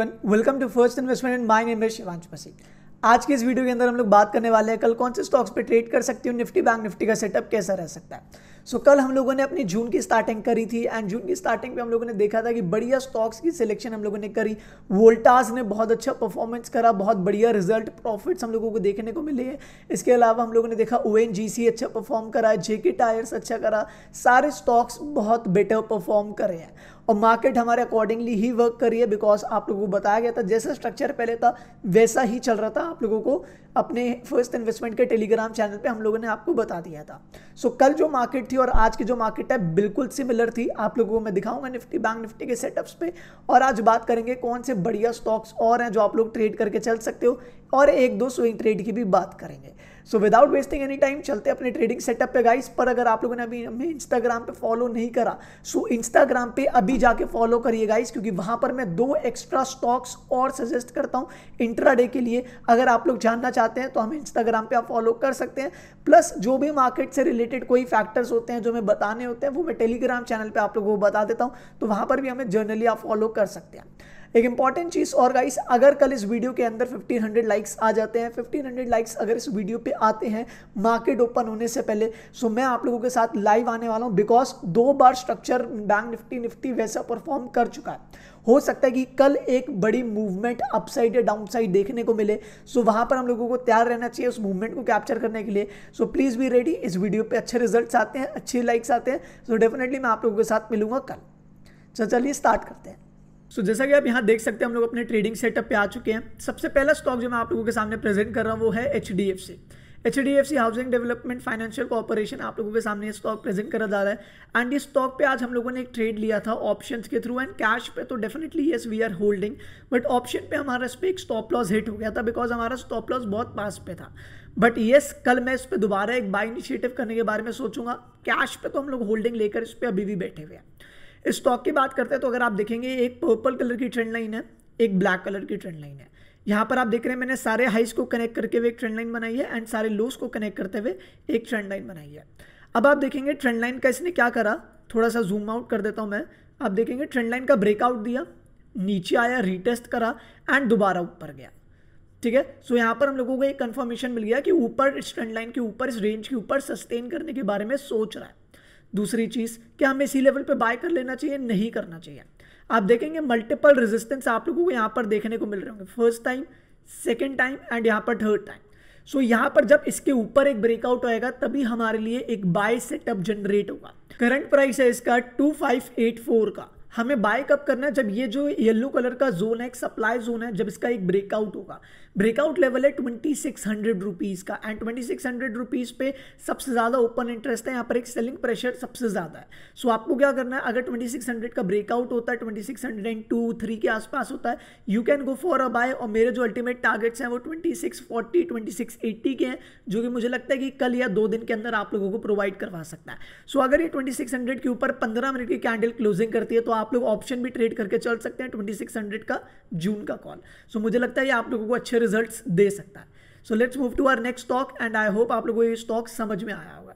everyone welcome to first investment in my name is Shivansh Masih आज के इस वीडियो के अंदर हम लोग बात करने वाले हैं कल कौन से स्टॉक्स पे ट्रेड कर सकती हूँ निफ्टी बैंक निफ्टी का सेटअप कैसा रह सकता है सो so, कल हम लोगों ने अपनी जून की स्टार्टिंग करी थी एंड जून की स्टार्टिंग पे हम लोगों ने देखा था कि बढ़िया स्टॉक्स की सिलेक्शन हम लोगों ने करी वोल्टास ने बहुत अच्छा परफॉर्मेंस करा बहुत बढ़िया रिजल्ट प्रॉफिट्स हम लोगों को देखने को मिले हैं इसके अलावा हम लोगों ने देखा ओ अच्छा परफॉर्म करा जेके टायर्स अच्छा करा सारे स्टॉक्स बहुत बेटर परफॉर्म करे हैं और मार्केट हमारे अकॉर्डिंगली ही वर्क कर रही है बिकॉज आप लोगों को बताया गया था जैसा स्ट्रक्चर पहले था वैसा ही चल रहा था आप लोगों को अपने फर्स्ट इन्वेस्टमेंट के टेलीग्राम चैनल पे हम लोगों ने आपको बता दिया था सो so, कल जो मार्केट थी और आज की जो मार्केट है बिल्कुल सिमिलर थी आप लोगों को मैं दिखाऊंगा निफ्टी बैंक निफ्टी के सेटअप्स पे और आज बात करेंगे कौन से बढ़िया स्टॉक्स और हैं जो आप लोग ट्रेड करके चल सकते हो और एक दो स्विंग ट्रेड की भी बात करेंगे so without wasting any time चलते अपने ट्रेडिंग सेटअप पे गाइस पर अगर आप लोगों ने अभी हमें इंस्टाग्राम पे फॉलो नहीं करा सो इंस्टाग्राम पे अभी जाके फॉलो करिए गाइस क्योंकि वहां पर मैं दो एक्स्ट्रा स्टॉक्स और सजेस्ट करता हूँ डे के लिए अगर आप लोग जानना चाहते हैं तो हमें इंस्टाग्राम पर आप फॉलो कर सकते हैं प्लस जो भी मार्केट से रिलेटेड कोई फैक्टर्स होते हैं जो हमें बताने होते हैं वो मैं टेलीग्राम चैनल पर आप लोगों को बता देता हूँ तो वहाँ पर भी हमें जर्नली आप फॉलो कर सकते हैं एक इंपॉर्टेंट चीज़ और गाइस अगर कल इस वीडियो के अंदर 1500 लाइक्स आ जाते हैं 1500 लाइक्स अगर इस वीडियो पे आते हैं मार्केट ओपन होने से पहले सो मैं आप लोगों के साथ लाइव आने वाला हूँ बिकॉज दो बार स्ट्रक्चर बैंक निफ्टी निफ्टी वैसा परफॉर्म कर चुका है हो सकता है कि कल एक बड़ी मूवमेंट अपसाइड या डाउनसाइड देखने को मिले सो वहाँ पर हम लोगों को तैयार रहना चाहिए उस मूवमेंट को कैप्चर करने के लिए सो प्लीज़ बी रेडी इस वीडियो पे अच्छे रिजल्ट्स आते हैं अच्छे लाइक्स आते हैं सो डेफिनेटली मैं आप लोगों के साथ मिलूंगा कल चलिए स्टार्ट करते हैं सो so, जैसा कि आप यहाँ देख सकते हैं हम लोग अपने ट्रेडिंग सेटअप पे आ चुके हैं सबसे पहला स्टॉक जो मैं आप लोगों के सामने प्रेजेंट कर रहा हूँ वो है H D F C H D F C housing development financial corporation आप लोगों के सामने स्टॉक प्रेजेंट करा जा रहा है एंड इस स्टॉक पे आज हम लोगों ने एक ट्रेड लिया था ऑप्शंस के थ्रू एंड कैश पे तो definitely yes we are holding but option पे हमारा इस पर एक स्टॉप लॉस हिट हो गया था बिकॉज हमारा स्टॉप लॉस बहुत पास पे था बट येस कल मैं इस पर दोबारा एक बाई इनिशिएटिव करने के बारे में सोचूंगा कैश पे तो हम लोग होल्डिंग लेकर इस पर अभी भी बैठे हुए हैं स्टॉक की बात करते हैं तो अगर आप देखेंगे एक पर्पल कलर की ट्रेंड लाइन है एक ब्लैक कलर की ट्रेंड लाइन है यहाँ पर आप देख रहे हैं मैंने सारे हाइस को कनेक्ट करके हुए एक ट्रेंड लाइन बनाई है एंड सारे लोस को कनेक्ट करते हुए एक ट्रेंड लाइन बनाई है अब आप देखेंगे ट्रेंड लाइन का इसने क्या करा थोड़ा सा जूम आउट कर देता हूँ मैं आप देखेंगे ट्रेंड लाइन का ब्रेकआउट दिया नीचे आया रीटेस्ट करा एंड दोबारा ऊपर गया ठीक है सो यहाँ पर हम लोगों को एक कन्फर्मेशन मिल गया कि ऊपर इस ट्रेंड लाइन के ऊपर इस रेंज के ऊपर सस्टेन करने के बारे में सोच रहा है दूसरी चीज़ क्या हमें इसी लेवल पे बाय कर लेना चाहिए नहीं करना चाहिए आप देखेंगे मल्टीपल रेजिस्टेंस आप लोगों को यहाँ पर देखने को मिल रहे होंगे first time second time and यहाँ पर थर्ड टाइम सो यहाँ पर जब इसके ऊपर एक ब्रेकआउट आएगा तभी हमारे लिए एक बाय सेटअप जनरेट होगा करंट प्राइस है इसका फोर का हमें बाय कब करना है जब ये जो येलो कलर का जोन है एक सप्लाई जोन है जब इसका एक ब्रेकआउट होगा ब्रेकआउट लेवल है ट्वेंटी सिक्स हंड्रेड रुपीज़ का and twenty six hundred rupees पे सबसे ज़्यादा ओपन इंटरेस्ट है यहाँ पर एक सेलिंग प्रेशर सबसे ज़्यादा है सो so, आपको क्या करना है अगर ट्वेंटी सिक्स हंड्रेड का ब्रेकआउट होता है twenty six hundred and two three के आसपास होता है you can go for a buy और मेरे जो अल्टीमेट टारगेट्स हैं वो twenty six forty twenty six eighty के हैं जो कि मुझे लगता है कि कल या दो दिन के अंदर आप लोगों को प्रोवाइड करवा सकता है सो so, अगर ये ट्वेंटी सिक्स हंड्रेड के ऊपर पंद्रह मिनट की कैंडल क्लोजिंग करती है तो आप लोग ऑप्शन भी ट्रेड करके चल सकते हैं ट्वेंटी सिक्स हंड्रेड का जून का कॉल सो so, मुझे लगता है ये आप लोगों को अच्छे रिजल्ट दे सकता है so let's move to our next stock and I hope आप लोगों को ये स्टॉक समझ में आया होगा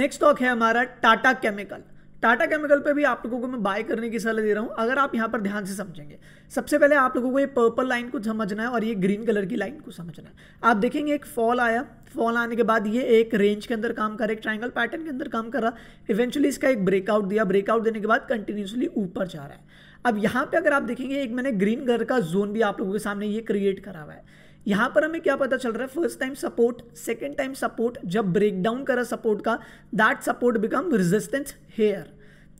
नेक्स्ट स्टॉक है हमारा टाटा केमिकल टाटा केमिकल पे भी आप लोगों को मैं बाय करने की सलाह दे रहा हूं अगर आप यहां पर ध्यान से समझेंगे सबसे पहले आप लोगों को ये पर्पल लाइन को समझना है और ये ग्रीन कलर की लाइन को समझना है आप देखेंगे एक फॉल आया फॉल आने के बाद ये एक रेंज के अंदर काम कर एक ट्राइंगल पैटर्न के अंदर काम कर रहा इवेंचुअली इसका एक ब्रेकआउट दिया ब्रेकआउट देने के बाद कंटिन्यूसली ऊपर जा रहा है अब यहाँ पे अगर आप देखेंगे एक मैंने ग्रीन कलर का जोन भी आप लोगों के सामने ये क्रिएट करा हुआ है यहाँ पर हमें क्या पता चल रहा है first time support second time support जब ब्रेक डाउन करा सपोर्ट का that support become resistance here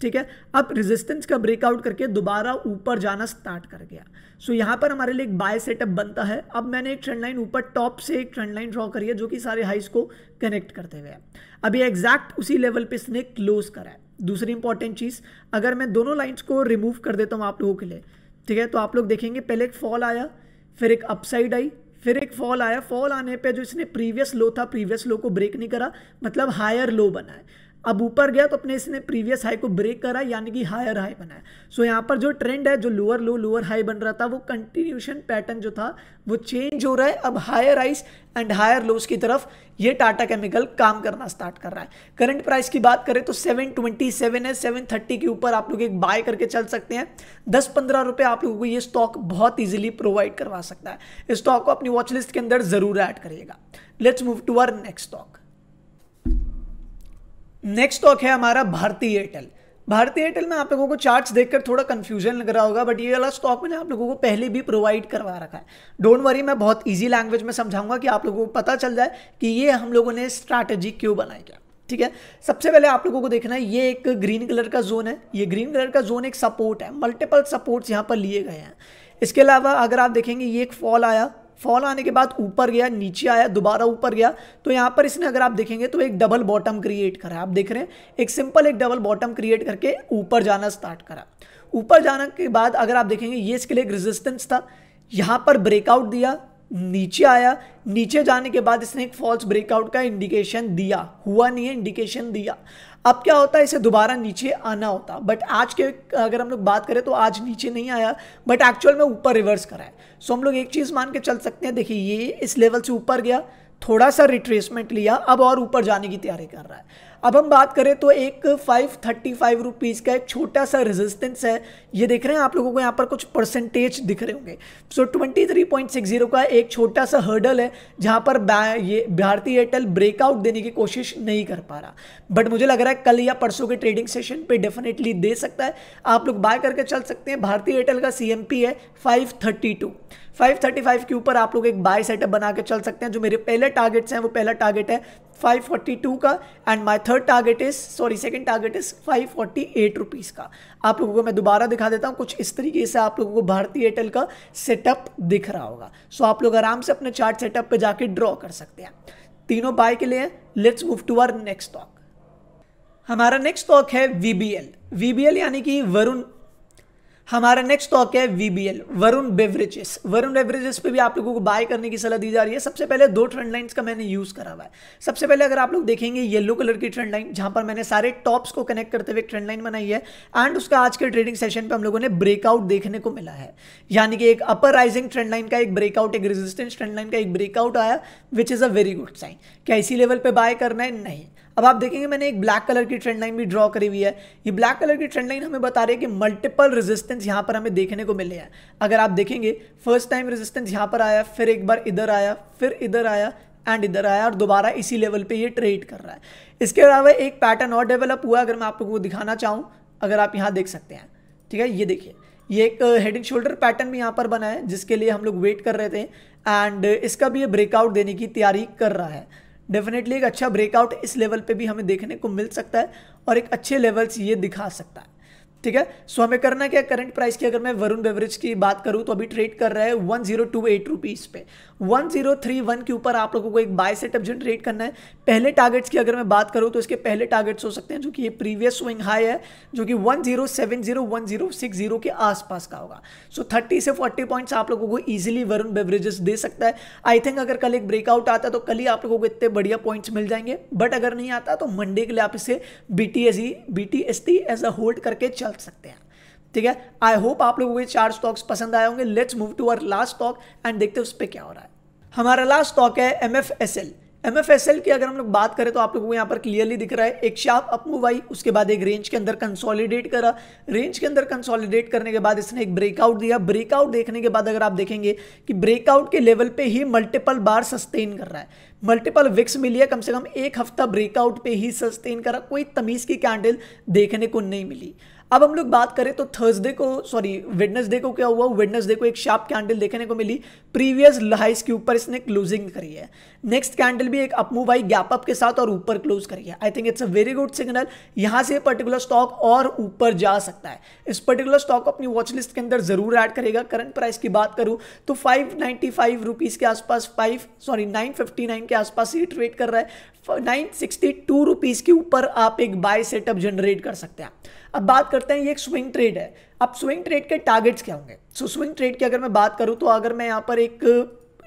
ठीक है अब रेजिस्टेंस का ब्रेकआउट करके दोबारा ऊपर जाना स्टार्ट कर गया सो so, यहाँ पर हमारे लिए एक बाय सेटअप बनता है अब मैंने एक ट्रेंड लाइन ऊपर टॉप से एक ट्रेंड लाइन ड्रॉ करी है जो कि सारे हाइस को कनेक्ट करते हुए अभी अब ये एग्जैक्ट उसी लेवल पे इसने क्लोज करा है दूसरी इंपॉर्टेंट चीज़ अगर मैं दोनों लाइन्स को रिमूव कर देता हूँ आप लोगों के लिए ठीक है तो आप लोग देखेंगे पहले एक फॉल आया फिर एक अपसाइड आई फिर एक फॉल आया फॉल आने पे जो इसने प्रीवियस लो था प्रीवियस लो को ब्रेक नहीं करा मतलब हायर लो बना है अब ऊपर गया तो अपने इसने प्रीवियस हाई को ब्रेक करा यानी कि हायर हाई बनाया सो so, यहाँ पर जो ट्रेंड है जो लोअर लो लोअर हाई बन रहा था वो कंटिन्यूशन पैटर्न जो था वो चेंज हो रहा है अब हायर हाइस एंड हायर लोस की तरफ ये टाटा केमिकल काम करना स्टार्ट कर रहा है करंट प्राइस की बात करें तो 727 है 730 के ऊपर आप लोग एक बाय करके चल सकते हैं 10 पंद्रह रुपए आप लोगों को ये स्टॉक बहुत इजीली प्रोवाइड करवा सकता है इस स्टॉक को अपनी वॉचलिस्ट के अंदर ज़रूर ऐड करिएगा let's move to our next stock next stock है हमारा भारतीय एयरटेल भारतीय एयरटेल में आप लोगों को चार्ट्स देखकर थोड़ा कंफ्यूजन लग रहा होगा बट ये वाला स्टॉक मैंने आप लोगों को पहले भी प्रोवाइड करवा रखा है डोंट वरी मैं बहुत इजी लैंग्वेज में समझाऊंगा कि आप लोगों को पता चल जाए कि ये हम लोगों ने स्ट्रैटेजी क्यों बनाई क्या ठीक है सबसे पहले आप लोगों को देखना है ये एक ग्रीन कलर का जोन है ये ग्रीन कलर का जोन एक सपोर्ट है मल्टीपल सपोर्ट्स यहाँ पर लिए गए हैं इसके अलावा अगर आप देखेंगे ये एक फॉल आया फॉल आने के बाद ऊपर गया नीचे आया दोबारा ऊपर गया तो यहाँ पर इसने अगर आप देखेंगे तो एक डबल बॉटम क्रिएट करा आप देख रहे हैं एक सिंपल एक डबल बॉटम क्रिएट करके ऊपर जाना स्टार्ट करा ऊपर जाने के बाद अगर आप देखेंगे ये इसके लिए एक रेजिस्टेंस था यहाँ पर ब्रेकआउट दिया नीचे आया नीचे जाने के बाद इसने एक फॉल्स ब्रेकआउट का इंडिकेशन दिया हुआ नहीं है इंडिकेशन दिया अब क्या होता है इसे दोबारा नीचे आना होता बट आज के अगर हम लोग बात करें तो आज नीचे नहीं आया बट एक्चुअल में ऊपर रिवर्स करा है सो हम लोग एक चीज़ मान के चल सकते हैं देखिए ये इस लेवल से ऊपर गया थोड़ा सा रिट्रेसमेंट लिया अब और ऊपर जाने की तैयारी कर रहा है अब हम बात करें तो एक फाइव थर्टी फाइव रुपीज़ का एक छोटा सा रेजिस्टेंस है ये देख रहे हैं आप लोगों को यहाँ पर कुछ परसेंटेज दिख रहे होंगे so twenty three point six zero का एक छोटा सा हर्डल है जहाँ पर ये भारतीय एयरटेल ब्रेकआउट देने की कोशिश नहीं कर पा रहा बट मुझे लग रहा है कल या परसों के ट्रेडिंग सेशन पर डेफिनेटली दे सकता है आप लोग बाय करके चल सकते हैं भारतीय एयरटेल का सी है फाइव थर्टी टू 535 के ऊपर आप लोग एक बाय सेटअप बना के चल सकते हैं जो मेरे पहले टारगेट्स हैं वो पहला टारगेट है 542 का and my third target is sorry second target is 548 forty का आप लोगों को मैं दोबारा दिखा देता हूँ कुछ इस तरीके से आप लोगों को भारतीय एयरटेल का सेटअप दिख रहा होगा सो आप लोग आराम से अपने चार्ट सेटअप पे जाके ड्रॉ कर सकते हैं तीनों बाय के लिए let's move to our next stock हमारा नेक्स्ट स्टॉक है वी बी यानी कि वरुण हमारा नेक्स्ट स्टॉक है VBL Varun Beverages Varun Beverages पे भी आप लोगों को बाय करने की सलाह दी जा रही है सबसे पहले दो ट्रेंड लाइंस का मैंने यूज करा हुआ है सबसे पहले अगर आप लोग देखेंगे येलो कलर की ट्रेंड लाइन जहां पर मैंने सारे टॉप्स को कनेक्ट करते हुए ट्रेंड लाइन बनाई है एंड उसका आज के ट्रेडिंग सेशन पर हम लोगों ने ब्रेकआउट देखने को मिला है यानी कि एक अपर राइजिंग ट्रेंड लाइन का एक ब्रेकआउट एक रेजिस्टेंस ट्रेंड लाइन का एक ब्रेकआउट आया which is a very good sign क्या इसी लेवल पर बाय करना है नहीं अब आप देखेंगे मैंने एक ब्लैक कलर की ट्रेंड लाइन भी ड्रॉ करी हुई है ये ब्लैक कलर की ट्रेंड लाइन हमें बता रही है कि मल्टीपल रेजिस्टेंस यहाँ पर हमें देखने को मिले हैं अगर आप देखेंगे फर्स्ट टाइम रेजिस्टेंस यहाँ पर आया फिर एक बार इधर आया फिर इधर आया एंड इधर आया और दोबारा इसी लेवल पर ये ट्रेड कर रहा है इसके अलावा एक पैटर्न और डेवलप हुआ अगर मैं आप लोगों को दिखाना चाहूँ अगर आप यहाँ देख सकते हैं ठीक है ये देखिए ये एक हेड एंड शोल्डर पैटर्न भी यहाँ पर बना है जिसके लिए हम लोग वेट कर रहे थे एंड इसका भी ये ब्रेकआउट देने की तैयारी कर रहा है डेफिनेटली एक अच्छा ब्रेकआउट इस लेवल पे भी हमें देखने को मिल सकता है और एक अच्छे लेवल्स ये दिखा सकता है ठीक है सो हमें करना क्या करंट प्राइस की अगर मैं वरुण बेवरेज की बात करूं तो अभी ट्रेड कर रहा है one zero two eight rupees पे वन जीरो थ्री वन के ऊपर आप लोगों को एक बाय सेटअप जनरेट करना है पहले टारगेट्स की अगर मैं बात करूं तो इसके पहले टारगेट्स हो सकते हैं जो कि ये प्रीवियस स्विंग हाई है जो कि one zero seven zero one zero six zero के आसपास का होगा सो so, थर्टी से फोर्टी पॉइंट्स आप लोगों को ईजिली वरुण बेवरेजेस दे सकता है आई थिंक अगर कल एक ब्रेकआउट आता तो कल ही आप लोगों को इतने बढ़िया पॉइंट्स मिल जाएंगे बट अगर नहीं आता तो मंडे के लिए आप इसे B T S E B T S T as a hold करके चल सकते हैं ठीक है आई होप आप लोगों को चार स्टॉक्स पसंद आए होंगे let's move to our last stock and देखते हैं उस पर क्या हो रहा है हमारा लास्ट स्टॉक है M F S L M F S L की अगर हम लोग बात करें तो आप लोगों को यहाँ पर क्लियरली दिख रहा है एक शार्प अपमूव आई उसके बाद एक रेंज के अंदर कंसोलिडेट करा रेंज के अंदर कंसोलिडेट करने के बाद इसने एक ब्रेकआउट दिया ब्रेकआउट देखने के बाद अगर आप देखेंगे कि ब्रेकआउट के लेवल पे ही मल्टीपल बार सस्टेन कर रहा है मल्टीपल विक्स मिली है कम से कम एक हफ्ता ब्रेकआउट पे ही सस्टेन करा कोई तमीज़ की कैंडल देखने को नहीं मिली अब हम लोग बात करें तो थर्सडे को सॉरी वेडनेसडे को क्या हुआ वेडनेसडे को एक शार्प कैंडल देखने को मिली प्रीवियस लाइस के ऊपर इसने क्लोजिंग करी है नेक्स्ट कैंडल भी एक अपमूव आई गैप अप के साथ और ऊपर क्लोज करी है I think it's a very good signal यहाँ से पर्टिकुलर स्टॉक और ऊपर जा सकता है इस पर्टिकुलर स्टॉक को अपनी वॉच लिस्ट के अंदर जरूर ऐड करेगा करंट प्राइस की बात करूँ तो फाइव नाइन्टी फाइव रुपीज़ के आसपास five sorry nine fifty nine के आसपास ही ट्रेड कर रहा है नाइन सिक्सटी टू रुपीज़ के ऊपर आप एक बाय सेटअप जनरेट कर सकते हैं अब बात करते हैं ये एक स्विंग ट्रेड है अब स्विंग ट्रेड के टारगेट्स क्या होंगे सो so, स्विंग ट्रेड की अगर मैं बात करूँ तो अगर मैं यहाँ पर एक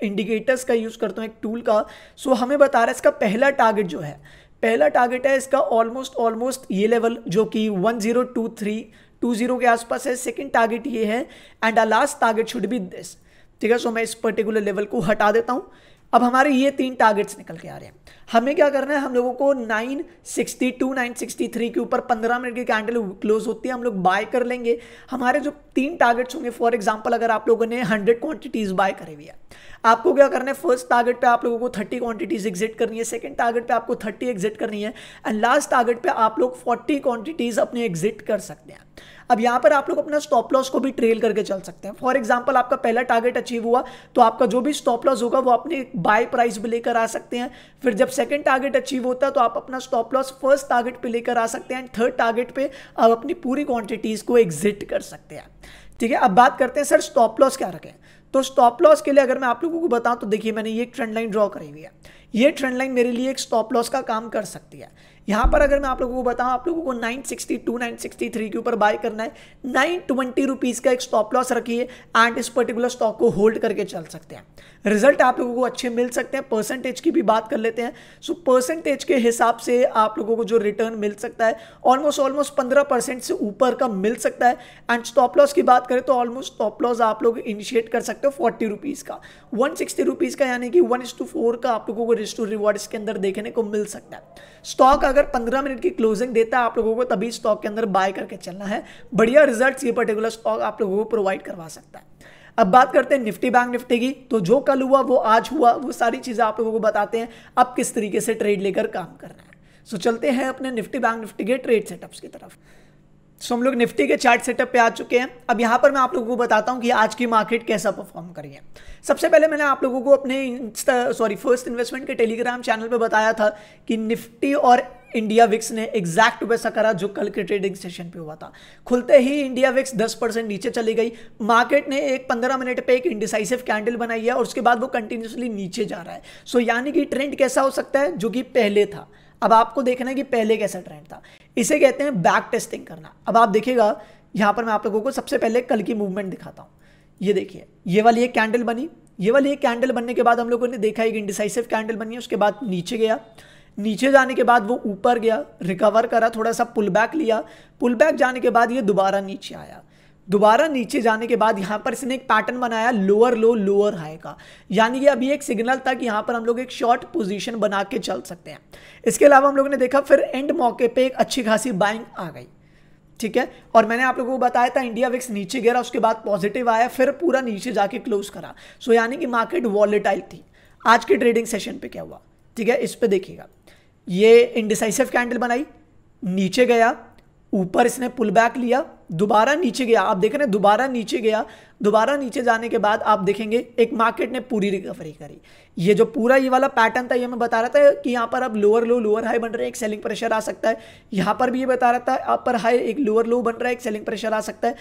इंडिकेटर्स का यूज़ करता हूँ एक टूल का सो so हमें बता रहा है इसका पहला टारगेट जो है पहला टारगेट है इसका ऑलमोस्ट ऑलमोस्ट ये लेवल जो कि 1023 20 के आसपास है सेकंड टारगेट ये है and a last target should be this ठीक है सो मैं इस पर्टिकुलर लेवल को हटा देता हूं अब हमारे ये तीन टारगेट्स निकल के आ रहे हैं हमें क्या करना है हम लोगों को 962 963 के ऊपर 15 मिनट की कैंडल क्लोज होती है हम लोग बाय कर लेंगे हमारे जो तीन टारगेट्स होंगे फॉर एग्जांपल अगर आप लोगों ने 100 क्वांटिटीज बाय करी हुई है आपको क्या करना है फर्स्ट टारगेट पे आप लोगों को थर्टी क्वांटिटीज एग्जिट करनी है सेकेंड टारगेट पे आपको थर्टी एग्जिट करनी है एंड लास्ट टारगेट पे आप लोग फोर्टी क्वांटिटीज अपने एग्जिट कर सकते हैं अब यहाँ पर आप लोग अपना स्टॉप लॉस को भी ट्रेल करके चल सकते हैं फॉर एग्जाम्पल आपका पहला टारगेट अचीव हुआ तो आपका जो भी स्टॉप लॉस होगा वो अपने बाय प्राइस पर लेकर आ सकते हैं फिर जब सेकंड टारगेट अचीव होता है तो आप अपना स्टॉप लॉस फर्स्ट टारगेट पर लेकर आ सकते हैं एंड थर्ड टारगेट पर आप अपनी पूरी क्वांटिटीज को एग्जिट कर सकते हैं ठीक है अब बात करते हैं सर स्टॉप लॉस क्या रखें तो स्टॉप लॉस के लिए अगर मैं आप लोगों को बताऊं तो देखिए मैंने ये ट्रेंड लाइन ड्रॉ करी हुई है ये ट्रेंड लाइन मेरे लिए एक स्टॉप लॉस का काम कर सकती है यहाँ पर अगर मैं आप लोगों को बताऊँ आप लोगों को 962, 963 के ऊपर बाय करना है नाइन ट्वेंटी रुपीज़ का एक स्टॉप लॉस रखिए एंड इस पर्टिकुलर स्टॉक को होल्ड करके चल सकते हैं रिजल्ट आप लोगों को अच्छे मिल सकते हैं परसेंटेज की भी बात कर लेते हैं सो so, परसेंटेज के हिसाब से आप लोगों को जो रिटर्न मिल सकता है ऑलमोस्ट ऑलमोस्ट पंद्रह परसेंट से ऊपर का मिल सकता है एंड स्टॉप लॉस की बात करें तो ऑलमोस्ट स्टॉप लॉस आप लोग इनिशिएट कर सकते हो फोर्टी रुपीज़ का वन सिक्सटी रुपीज़ का यानी कि वन का आप लोगों को रिस्टोर रिवॉर्ड इसके अंदर देखने को मिल सकता है स्टॉक अगर अगर 15 मिनट की क्लोजिंग देता है आप लोगों को तभी स्टॉक के अंदर बाय करके चलना है बढ़िया रिजल्ट्स ये पर्टिकुलर स्टॉक आप लोगों को प्रोवाइड करवा सकता है अब बात करते हैं निफ्टी बैंक निफ्टी की तो जो कल हुआ वो आज हुआ वो सारी चीज़ें आप लोगों को बताते हैं अब किस तरीके से ट्रेड लेकर काम करना है सो चलते हैं अपने निफ्टी बैंक निफ्टी के ट्रेड सेटअप्स की तरफ सो हम लोग निफ्टी के चार्ट सेटअप पे आ चुके हैं अब यहाँ पर मैं आप लोगों को बताता हूँ कि आज की मार्केट कैसा परफॉर्म करी है सबसे पहले मैंने आप लोगों को अपने सॉरी फर्स्ट इन्वेस्टमेंट के टेलीग्राम चैनल पे बताया था कि निफ्टी और इंडिया विक्स ने एग्जैक्ट वैसा करा जो कल के ट्रेडिंग सेशन पे हुआ था खुलते ही इंडिया विक्स 10 परसेंट नीचे चली गई मार्केट ने एक 15 मिनट पे एक इंडिसाइसिव कैंडल बनाई है और उसके बाद वो कंटिन्यूसली नीचे जा रहा है सो यानी कि ट्रेंड कैसा हो सकता है जो कि पहले था अब आपको देखना है कि पहले कैसा ट्रेंड था इसे कहते हैं बैक टेस्टिंग करना अब आप देखिएगा यहाँ पर मैं आप लोगों को सबसे पहले कल की मूवमेंट दिखाता हूँ ये देखिए ये वाली एक कैंडल बनी ये वाली एक कैंडल बनने के बाद हम लोगों ने देखा एक इंडिसाइसिव कैंडल बनी है उसके बाद नीचे गया नीचे जाने के बाद वो ऊपर गया रिकवर करा थोड़ा सा पुल बैक लिया पुल बैक जाने के बाद ये दोबारा नीचे आया दोबारा नीचे जाने के बाद यहाँ पर इसने एक पैटर्न बनाया लोअर लो लोअर हाई का यानी कि अभी एक सिग्नल था कि यहाँ पर हम लोग एक शॉर्ट पोजीशन बना के चल सकते हैं इसके अलावा हम लोगों ने देखा फिर एंड मौके पे एक अच्छी खासी बाइंग आ गई ठीक है और मैंने आप लोगों को बताया था इंडिया विक्स नीचे गिरा उसके बाद पॉजिटिव आया फिर पूरा नीचे जाके क्लोज करा सो यानी कि मार्केट वॉलेटाइल थी आज के ट्रेडिंग सेशन पर क्या हुआ ठीक है इस पर देखिएगा ये इनडिसाइसिव कैंडल बनाई नीचे गया ऊपर इसने पुल बैक लिया दोबारा नीचे गया आप देख रहे हैं दोबारा नीचे गया दोबारा नीचे जाने के बाद आप देखेंगे एक मार्केट ने पूरी रिकवरी करी ये जो पूरा ये वाला पैटर्न था ये मैं बता रहा था कि यहाँ पर अब लोअर लो लोअर हाई बन रहे हैं एक सेलिंग प्रेशर आ सकता है यहाँ पर भी ये बता रहा था अपर हाई एक लोअर लो बन रहा है एक सेलिंग प्रेशर आ सकता है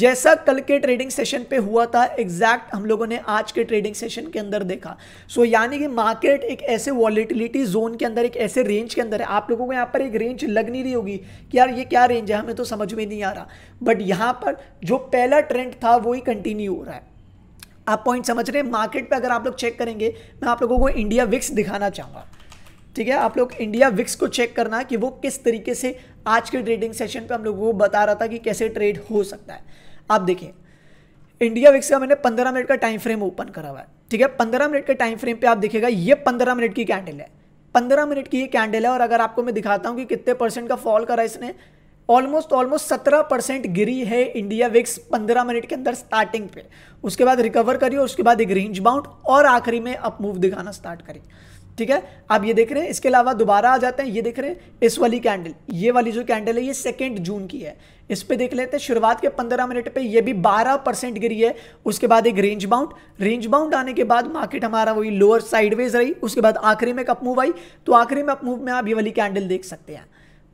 जैसा कल के ट्रेडिंग सेशन पे हुआ था एग्जैक्ट हम लोगों ने आज के ट्रेडिंग सेशन के अंदर देखा सो so, यानी कि मार्केट एक ऐसे वॉलिटिलिटी जोन के अंदर एक ऐसे रेंज के अंदर है आप लोगों को यहाँ पर एक रेंज लग नहीं रही होगी कि यार ये क्या रेंज है हमें तो समझ में नहीं आ रहा बट यहाँ पर जो पहला ट्रेंड था वही कंटिन्यू हो रहा है आप पॉइंट समझ रहे हैं मार्केट पे अगर आप लोग चेक करेंगे मैं आप लोगों को इंडिया विक्स दिखाना चाहूँगा ठीक है आप लोग इंडिया विक्स को चेक करना कि वो किस तरीके से आज के ट्रेडिंग सेशन पे हम लोगों को बता रहा था कि कैसे ट्रेड हो सकता है आप देखिए इंडिया विक्स का मैंने पंद्रह मिनट का टाइम फ्रेम ओपन करा हुआ है ठीक है पंद्रह मिनट के टाइम फ्रेम पे आप देखिएगा ये पंद्रह मिनट की कैंडल है पंद्रह मिनट की ये कैंडल है और अगर आपको मैं दिखाता हूँ कि कितने परसेंट का फॉल करा इसने ऑलमोस्ट ऑलमोस्ट सत्रह परसेंट गिरी है इंडिया विक्स पंद्रह मिनट के अंदर स्टार्टिंग पे उसके बाद रिकवर करी और उसके बाद एक रेंज बाउंड और आखिरी में अप मूव दिखाना स्टार्ट करी ठीक है आप ये देख रहे हैं इसके अलावा दोबारा आ जाते हैं ये देख रहे हैं इस वाली कैंडल ये वाली जो कैंडल है ये सेकेंड जून की है इस पे देख लेते हैं शुरुआत के 15 मिनट पे ये भी 12 परसेंट गिरी है उसके बाद एक रेंज बाउंड रेंज बाउंड आने के बाद मार्केट हमारा वही लोअर साइडवेज रही उसके बाद आखिरी में एक अपमूव आई तो आखिरी में अपमूव में आप ये वाली कैंडल देख सकते हैं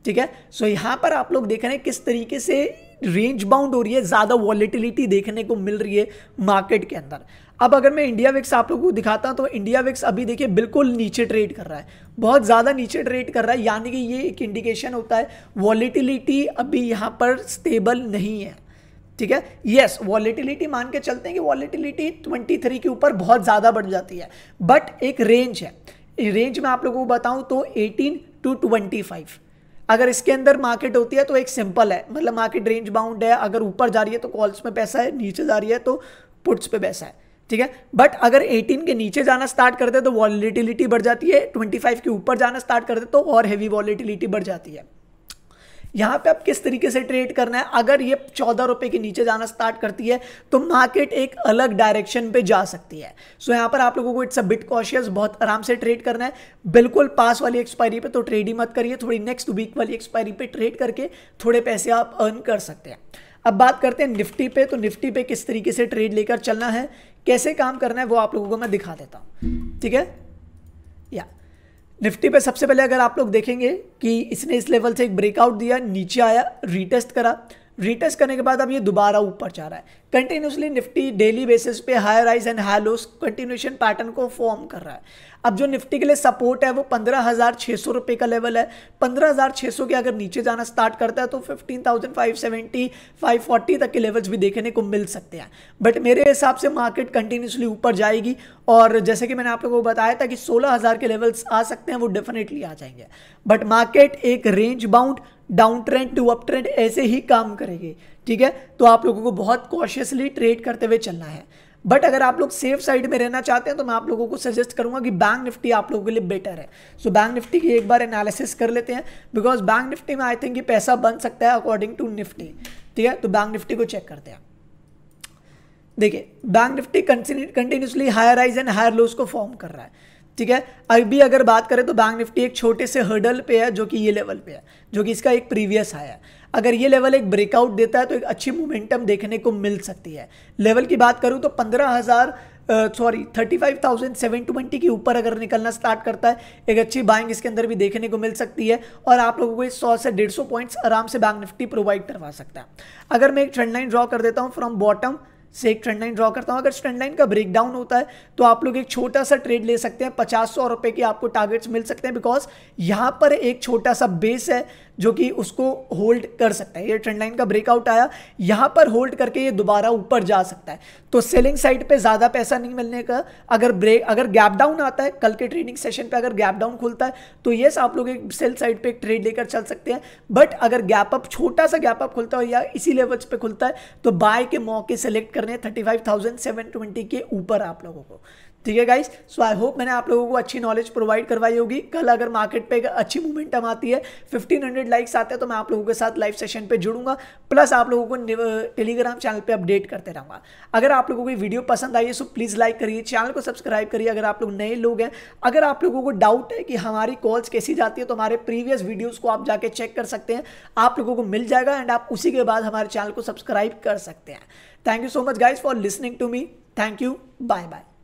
ठीक है सो so, यहां पर आप लोग देख रहे हैं किस तरीके से रेंज बाउंड हो रही है ज़्यादा वॉलिटिलिटी देखने को मिल रही है मार्केट के अंदर अब अगर मैं इंडिया विक्स आप लोगों को दिखाता हूं तो इंडिया विक्स अभी देखिए बिल्कुल नीचे ट्रेड कर रहा है बहुत ज़्यादा नीचे ट्रेड कर रहा है यानी कि ये एक इंडिकेशन होता है वॉलिटिलिटी अभी यहां पर स्टेबल नहीं है ठीक है यस वॉलिटिलिटी मान के चलते हैं कि वॉलिटिलिटी ट्वेंटी के ऊपर बहुत ज़्यादा बढ़ जाती है बट एक रेंज है रेंज में आप लोगों को बताऊं तो एटीन टू ट्वेंटी अगर इसके अंदर मार्केट होती है तो एक सिंपल है मतलब मार्केट रेंज बाउंड है अगर ऊपर जा रही है तो कॉल्स में पैसा है नीचे जा रही है तो पुट्स पे पैसा है ठीक है बट अगर 18 के नीचे जाना स्टार्ट करते तो वॉलीटिलिटी बढ़ जाती है 25 के ऊपर जाना स्टार्ट करते तो और हैवी वॉलीटिलिटी बढ़ जाती है यहां पे आप किस तरीके से ट्रेड करना है अगर ये चौदह रुपए के नीचे जाना स्टार्ट करती है तो मार्केट एक अलग डायरेक्शन पे जा सकती है सो so, पर आप लोगों को इट्स अ बिट कॉशियस बहुत आराम से ट्रेड करना है बिल्कुल पास वाली एक्सपायरी पे तो ट्रेड ही मत करिए थोड़ी नेक्स्ट वीक वाली एक्सपायरी पे ट्रेड करके थोड़े पैसे आप अर्न कर सकते हैं अब बात करते हैं निफ्टी पे तो निफ्टी पे किस तरीके से ट्रेड लेकर चलना है कैसे काम करना है वो आप लोगों को मैं दिखा देता हूँ ठीक है या निफ्टी पे सबसे पहले अगर आप लोग देखेंगे कि इसने इस लेवल से एक ब्रेकआउट दिया नीचे आया रीटेस्ट करा रीटेस्ट करने के बाद अब ये दोबारा ऊपर जा रहा है कंटिन्यूसली निफ्टी डेली बेसिस पे high rise and high lows continuation pattern को फॉर्म कर रहा है अब जो निफ्टी के लिए सपोर्ट है वो पंद्रह हज़ार छः सौ रुपये का लेवल है पंद्रह हज़ार छः सौ के अगर नीचे जाना स्टार्ट करता है तो fifteen thousand five seventy five forty तक के लेवल्स भी देखने को मिल सकते हैं बट मेरे हिसाब से मार्केट कंटिन्यूसली ऊपर जाएगी और जैसे कि मैंने आप लोगों को बताया था कि सोलह हज़ार के लेवल्स आ सकते हैं वो डेफिनेटली आ जाएंगे बट मार्केट एक range bound down trend to up trend ऐसे ही काम करेगी ठीक है तो आप लोगों को बहुत कॉशियसली ट्रेड करते हुए चलना है बट अगर आप लोग सेफ साइड में रहना चाहते हैं तो मैं आप लोगों को सजेस्ट करूंगा कि बैंक निफ्टी आप लोगों के लिए बेटर है सो बैंक निफ्टी की एक बार एनालिसिस कर लेते हैं बिकॉज बैंक निफ्टी में आई थिंक पैसा बन सकता है अकॉर्डिंग टू निफ्टी ठीक है तो बैंक निफ्टी को चेक करते हैं देखिए bank Nifty continuously higher rise and higher lows को फॉर्म कर रहा है ठीक है अभी अगर बात करें तो बैंक निफ्टी एक छोटे से हर्डल पे है जो कि ये लेवल पे है जो कि इसका एक प्रीवियस हाई है अगर ये लेवल एक ब्रेकआउट देता है तो एक अच्छी मोमेंटम देखने को मिल सकती है लेवल की बात करूँ तो पंद्रह हज़ार sorry thirty five thousand seven twenty के ऊपर अगर निकलना स्टार्ट करता है एक अच्छी बाइंग इसके अंदर भी देखने को मिल सकती है और आप लोगों को सौ से डेढ़ सौ पॉइंट्स आराम से बैंक निफ्टी प्रोवाइड करवा सकता है अगर मैं एक ट्रेंड लाइन ड्रॉ कर देता हूँ फ्रॉम बॉटम से एक ट्रेंड लाइन ड्रॉ करता हूँ अगर ट्रेंड लाइन का ब्रेक डाउन होता है तो आप लोग एक छोटा सा ट्रेड ले सकते हैं पचास सौ रुपये के आपको टारगेट्स मिल सकते हैं बिकॉज यहाँ पर एक छोटा सा बेस है जो कि उसको होल्ड कर सकता है ये ट्रेंड लाइन का ब्रेकआउट आया यहाँ पर होल्ड करके ये दोबारा ऊपर जा सकता है तो सेलिंग साइड पे ज़्यादा पैसा नहीं मिलने का अगर ब्रेक अगर गैप डाउन आता है कल के ट्रेडिंग सेशन पे अगर गैप डाउन खुलता है तो येस आप लोग एक सेल साइड पे एक ट्रेड लेकर चल सकते हैं बट अगर गैप अप छोटा सा गैप अप खुलता है या इसी लेवल्स पर खुलता है तो बाय के मौके सेलेक्ट करने thirty five thousand seven twenty के ऊपर आप लोगों को ठीक है गाइस सो आई होप मैंने आप लोगों को अच्छी नॉलेज प्रोवाइड करवाई होगी कल अगर मार्केट पे अच्छी मोमेंटम आती है 1500 लाइक्स आते हैं तो मैं आप लोगों के साथ लाइव सेशन पे जुड़ूंगा प्लस आप लोगों को टेलीग्राम चैनल uh, पे अपडेट करते रहूँगा अगर आप लोगों को वीडियो पसंद आई है सो प्लीज़ लाइक करिए चैनल को सब्सक्राइब करिए अगर आप लोग नए लोग हैं अगर आप लोगों को डाउट है कि हमारी कॉल्स कैसी जाती है तो हमारे प्रीवियस वीडियोज़ को आप जाके चेक कर सकते हैं आप लोगों को मिल जाएगा एंड आप उसी के बाद हमारे चैनल को सब्सक्राइब कर सकते हैं thank you so much guys for listening to me thank you bye bye